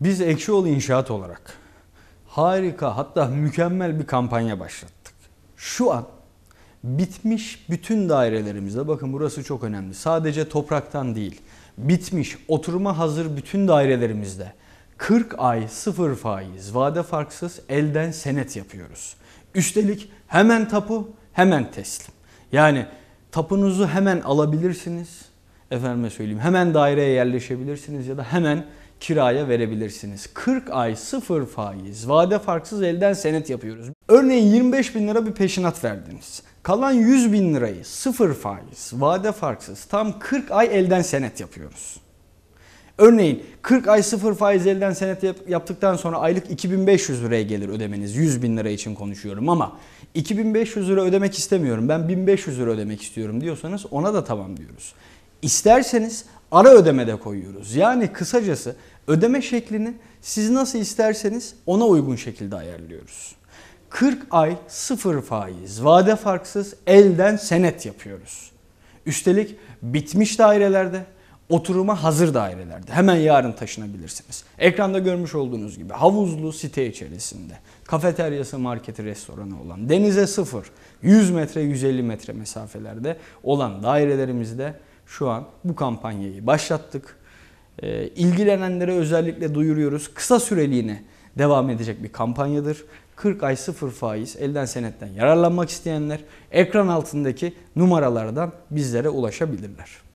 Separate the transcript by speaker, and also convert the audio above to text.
Speaker 1: Biz Ekşiol İnşaat olarak harika hatta mükemmel bir kampanya başlattık. Şu an bitmiş bütün dairelerimizde bakın burası çok önemli. Sadece topraktan değil. Bitmiş, oturuma hazır bütün dairelerimizde 40 ay sıfır faiz vade farksız elden senet yapıyoruz. Üstelik hemen tapu, hemen teslim. Yani tapunuzu hemen alabilirsiniz. Efendime söyleyeyim hemen daireye yerleşebilirsiniz ya da hemen kiraya verebilirsiniz. 40 ay sıfır faiz, vade farksız elden senet yapıyoruz. Örneğin 25 bin lira bir peşinat verdiniz. Kalan 100 bin lirayı sıfır faiz, vade farksız tam 40 ay elden senet yapıyoruz. Örneğin 40 ay sıfır faiz elden senet yaptıktan sonra aylık 2500 liraya gelir ödemeniz. 100 bin lira için konuşuyorum ama 2500 lira ödemek istemiyorum ben 1500 lira ödemek istiyorum diyorsanız ona da tamam diyoruz. İsterseniz ara ödemede koyuyoruz. Yani kısacası ödeme şeklini siz nasıl isterseniz ona uygun şekilde ayarlıyoruz. 40 ay 0 faiz vade farksız elden senet yapıyoruz. Üstelik bitmiş dairelerde oturuma hazır dairelerde hemen yarın taşınabilirsiniz. Ekranda görmüş olduğunuz gibi havuzlu site içerisinde kafeteryası, marketi, restoranı olan denize sıfır 100 metre 150 metre mesafelerde olan dairelerimizde şu an bu kampanyayı başlattık. E, ilgilenenlere özellikle duyuruyoruz. Kısa süreliğine devam edecek bir kampanyadır. 40 ay sıfır faiz elden senetten yararlanmak isteyenler ekran altındaki numaralardan bizlere ulaşabilirler.